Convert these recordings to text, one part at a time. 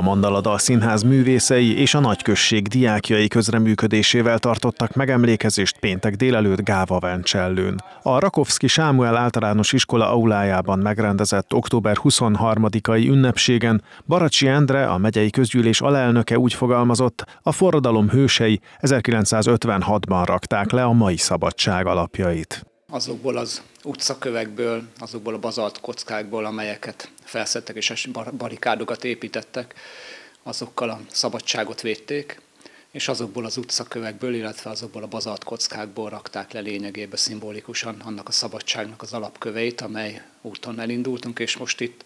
A Mandaladal Színház művészei és a nagyközség diákjai közreműködésével tartottak megemlékezést péntek délelőtt Gáva Vencsellőn. A Rakovszki Sámuel általános iskola aulájában megrendezett október 23-ai ünnepségen Baracsi Endre, a megyei közgyűlés alelnöke úgy fogalmazott, a forradalom hősei 1956-ban rakták le a mai szabadság alapjait azokból az utcakövekből, azokból a bazalt kockákból, amelyeket felszedtek és barikádokat építettek, azokkal a szabadságot védték, és azokból az utcakövekből, illetve azokból a bazalt kockákból rakták le lényegébe szimbolikusan annak a szabadságnak az alapköveit, amely úton elindultunk, és most itt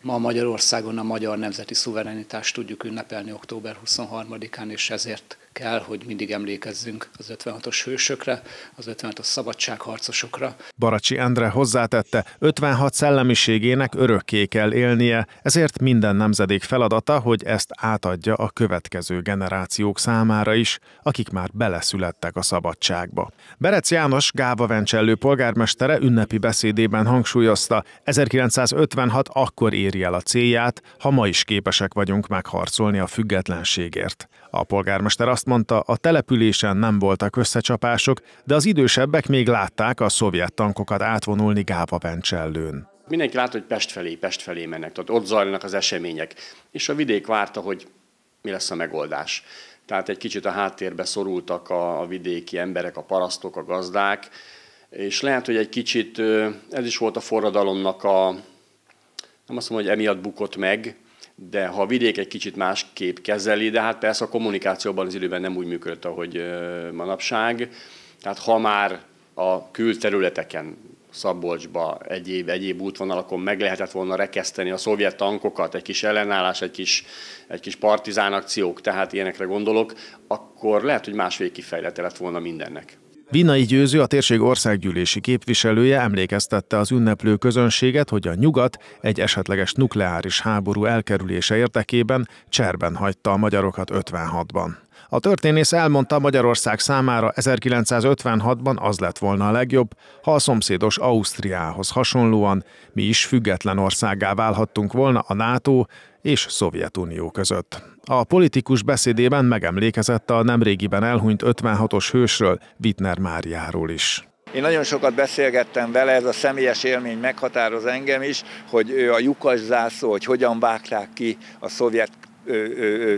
ma Magyarországon a magyar nemzeti szuverenitást tudjuk ünnepelni október 23-án, és ezért kell, hogy mindig emlékezzünk az 56-os hősökre, az 56-os szabadságharcosokra. Baracsi Endre hozzátette, 56 szellemiségének örökké kell élnie, ezért minden nemzedék feladata, hogy ezt átadja a következő generációk számára is, akik már beleszülettek a szabadságba. Berec János Gáva Vencsellő polgármestere ünnepi beszédében hangsúlyozta, 1956 akkor éri el a célját, ha ma is képesek vagyunk megharcolni a függetlenségért. A polgármester azt azt mondta, a településen nem voltak összecsapások, de az idősebbek még látták a szovjet tankokat átvonulni Gába Bencsellőn. Mindenki látta, hogy Pest felé, Pest felé mennek, tehát ott zajlanak az események, és a vidék várta, hogy mi lesz a megoldás. Tehát egy kicsit a háttérbe szorultak a, a vidéki emberek, a parasztok, a gazdák, és lehet, hogy egy kicsit ez is volt a forradalomnak a, nem azt mondom, hogy emiatt bukott meg, de ha a vidék egy kicsit másképp kezeli, de hát persze a kommunikációban az időben nem úgy működött, ahogy manapság. Tehát ha már a külterületeken, Szabolcsba, egyéb, egyéb útvonalakon meg lehetett volna rekeszteni a szovjet tankokat, egy kis ellenállás, egy kis, egy kis partizán akciók, tehát ilyenekre gondolok, akkor lehet, hogy más végkifejlete lett volna mindennek. Vinnai Győző, a térség országgyűlési képviselője emlékeztette az ünneplő közönséget, hogy a nyugat egy esetleges nukleáris háború elkerülése érdekében cserben hagyta a magyarokat 56-ban. A történész elmondta Magyarország számára 1956-ban az lett volna a legjobb, ha a szomszédos Ausztriához hasonlóan mi is független országá válhattunk volna a NATO és Szovjetunió között. A politikus beszédében megemlékezett a nemrégiben elhunyt 56-os hősről, Wittner Máriáról is. Én nagyon sokat beszélgettem vele, ez a személyes élmény meghatároz engem is, hogy ő a lyukas zászló, hogy hogyan vágták ki a szovjet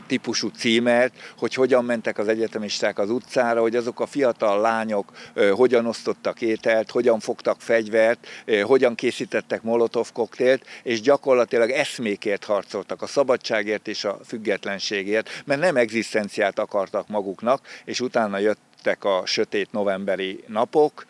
típusú címet, hogy hogyan mentek az egyetemisták az utcára, hogy azok a fiatal lányok hogyan osztottak ételt, hogyan fogtak fegyvert, hogyan készítettek molotov koktélt, és gyakorlatilag eszmékért harcoltak, a szabadságért és a függetlenségért, mert nem egzisztenciát akartak maguknak, és utána jött jöttek a sötét novemberi napok,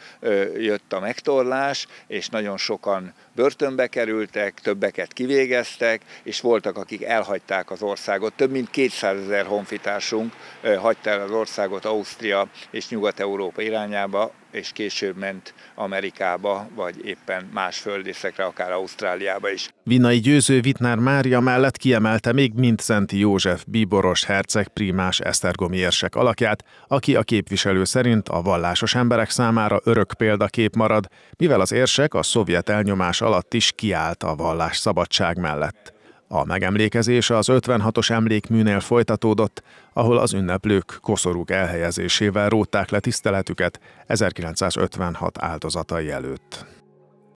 jött a megtorlás, és nagyon sokan börtönbe kerültek, többeket kivégeztek, és voltak, akik elhagyták az országot. Több mint 200 ezer honfitársunk hagyta el az országot Ausztria és Nyugat-Európa irányába, és később ment Amerikába, vagy éppen más földészekre, akár Ausztráliába is. Vinai Győző Vitnár Mária mellett kiemelte még mint Szenti József bíboros herceg primás esztergomi érsek alakját, aki a képviselő szerint a vallásos emberek számára örök példakép marad, mivel az érsek a szovjet elnyomás alatt is kiállt a vallás szabadság mellett. A megemlékezése az 56-os emlékműnél folytatódott, ahol az ünneplők koszorúk elhelyezésével rótták le tiszteletüket 1956 áldozatai előtt.